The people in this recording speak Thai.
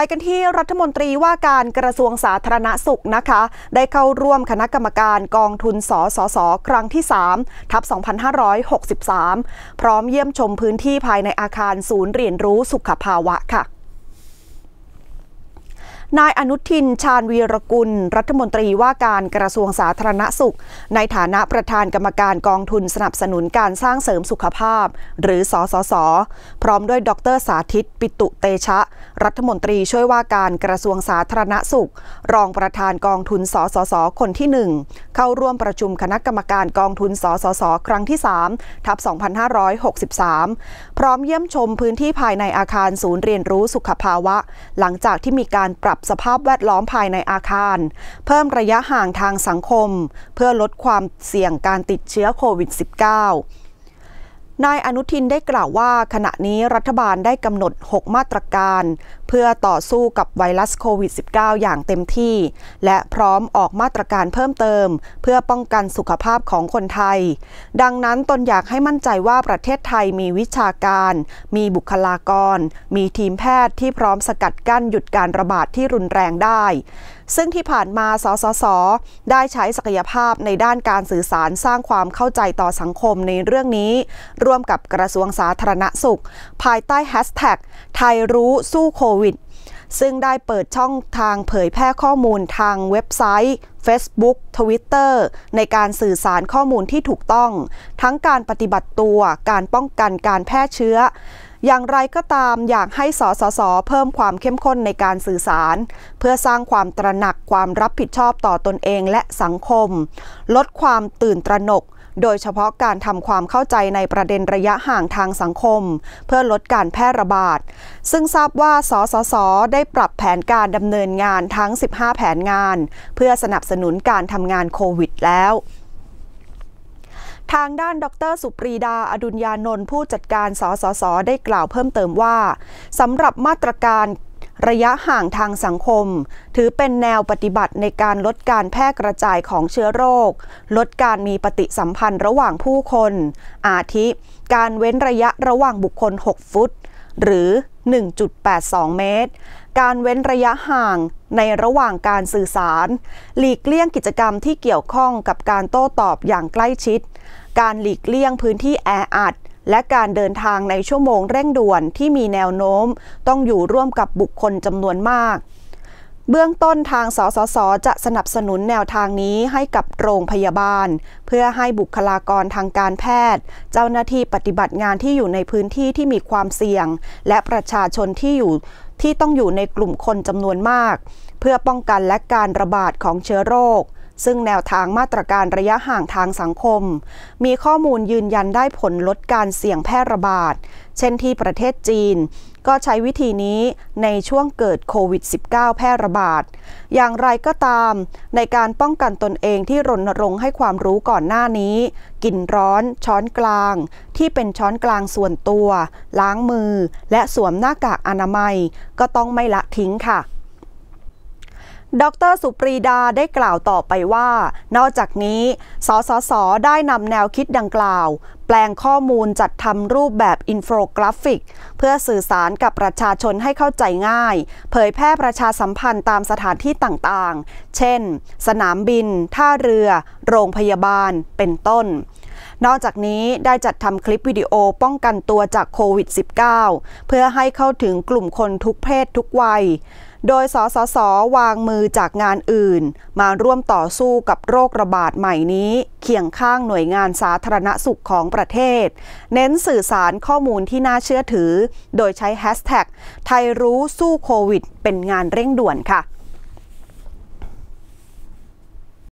ไปกันที่รัฐมนตรีว่าการกระทรวงสาธารณสุขนะคะ ได้เข้าร่วมคณะกรรมการกองทุนสสสครั้งที่3ทับ 2563 พร้อมเยี่ยมชมพื้นที่ภายในอาคารศูนย์เรียนรู้สุขภาวะค่ะนายอนุทินชาญวีรกุล รัฐมนตรีว่าการกระทรวงสาธารณสุข ในฐานะประธานกรรมการกองทุนสนับสนุนการสร้างเสริมสุขภาพ หรือสสสพร้อมด้วยดรสาธิต ปิตุเตชะ รัฐมนตรีช่วยว่าการกระทรวงสาธารณสุข รองประธานกองทุนสสสคนที่ 1 เข้าร่วมประชุมคณะกรรมการกองทุนสสสครั้งที่3ทับ2563 พร้อมเยี่ยมชมพื้นที่ภายในอาคารศูนย์เรียนรู้สุขภาวะ หลังจากที่มีการปรับับสภาพแวดล้อมภายในอาคาร เพิ่มระยะห่างทางสังคม เพื่อลดความเสี่ยงการติดเชื้อโควิด -19 นายอนุทินได้กล่าวว่า ขณะนี้รัฐบาลได้กำหนด 6 มาตรการเพื่อต่อสู้กับไวรัสโควิด -19 อย่างเต็มที่ และพร้อมออกมาตรการเพิ่มเติม เพื่อป้องกันสุขภาพของคนไทย ดังนั้นตนอยากให้มั่นใจว่าประเทศไทยมีวิชาการ มีบุคลากร มีทีมแพทย์ที่พร้อมสกัดกั้นหยุดการระบาดที่รุนแรงได้ซึ่งที่ผ่านมา สสส ได้ใช้ศักยภาพในด้านการสื่อสารสร้างความเข้าใจต่อสังคมในเรื่องนี้ ร่วมกับกระทรวงสาธารณสุข ภายใต้แฮชแท็กไทยรู้สู้โควิด ซึ่งได้เปิดช่องทางเผยแพร่ข้อมูลทางเว็บไซต์ Facebook Twitter ในการสื่อสารข้อมูลที่ถูกต้อง ทั้งการปฏิบัติตัวการป้องกันการแพร่เชื้ออย่างไรก็ตามอยากให้ สสสเพิ่มความเข้มข้นในการสื่อสาร เพื่อสร้างความตระหนักความรับผิดชอบต่อตนเองและสังคม ลดความตื่นตระหนก โดยเฉพาะการทำความเข้าใจในประเด็นระยะห่างทางสังคม เพื่อลดการแพร่ระบาดซึ่งทราบว่าสสสได้ปรับแผนการดำเนินงานทั้ง 15 แผนงานเพื่อสนับสนุนการทำงานโควิด แล้วทางด้านดร สุปรีดาอดุญญานนท์ผู้จัดการสสสได้กล่าวเพิ่มเติมว่าสำหรับมาตรการระยะห่างทางสังคม ถือเป็นแนวปฏิบัติในการลดการแพร่กระจายของเชื้อโรค ลดการมีปฏิสัมพันธ์ระหว่างผู้คน อาทิการเว้นระยะระหว่างบุคคล 6 ฟุตหรือ 1.82 เมตร การเว้นระยะห่างในระหว่างการสื่อสาร หลีกเลี่ยงกิจกรรมที่เกี่ยวข้องกับการโต้ตอบอย่างใกล้ชิด การหลีกเลี่ยงพื้นที่แออัด และการเดินทางในชั่วโมงเร่งด่วนที่มีแนวโน้ม ต้องอยู่ร่วมกับบุคคลจำนวนมากเบื้องต้นทางสสสจะสนับสนุนแนวทางนี้ให้กับโรงพยาบาล เพื่อให้บุคลากรทางการแพทย์ เจ้าหน้าที่ปฏิบัติงานที่อยู่ในพื้นที่ที่มีความเสี่ยง และประชาชนที่อยู่ที่ต้องอยู่ในกลุ่มคนจำนวนมาก เพื่อป้องกันและการระบาดของเชื้อโรค ซึ่งแนวทางมาตรการระยะห่างทางสังคม มีข้อมูลยืนยันได้ผลลดการเสี่ยงแพร่ระบาดเช่นที่ประเทศจีนก็ใช้วิธีนี้ในช่วงเกิดโควิด -19 แพร่ระบาด อย่างไรก็ตามในการป้องกันตนเองที่รณรงค์ให้ความรู้ก่อนหน้านี้ กินร้อนช้อนกลางที่เป็นช้อนกลางส่วนตัว ล้างมือและสวมหน้ากากอนามัยก็ต้องไม่ละทิ้งค่ะ ดรสุปรีดาได้กล่าวต่อไปว่า นอกจากนี้ สสสได้นำแนวคิดดังกล่าวแปลงข้อมูลจัดทำรูปแบบอินโฟกราฟิก เพื่อสื่อสารกับประชาชนให้เข้าใจง่าย เผยแพร่ประชาสัมพันธ์ตามสถานที่ต่างๆ เช่น สนามบิน ท่าเรือ โรงพยาบาลเป็นต้นนอกจากนี้ได้จัดทำคลิปวิดีโอป้องกันตัวจากโควิด -19 เพื่อให้เข้าถึงกลุ่มคนทุกเพศทุกวัยโดยสสสวางมือจากงานอื่น มาร่วมต่อสู้กับโรคระบาดใหม่นี้ เคียงข้างหน่วยงานสาธารณสุขของประเทศ เน้นสื่อสารข้อมูลที่น่าเชื่อถือ โดยใช้แฮชแท็กไทยรู้สู้โควิดเป็นงานเร่งด่วนค่ะ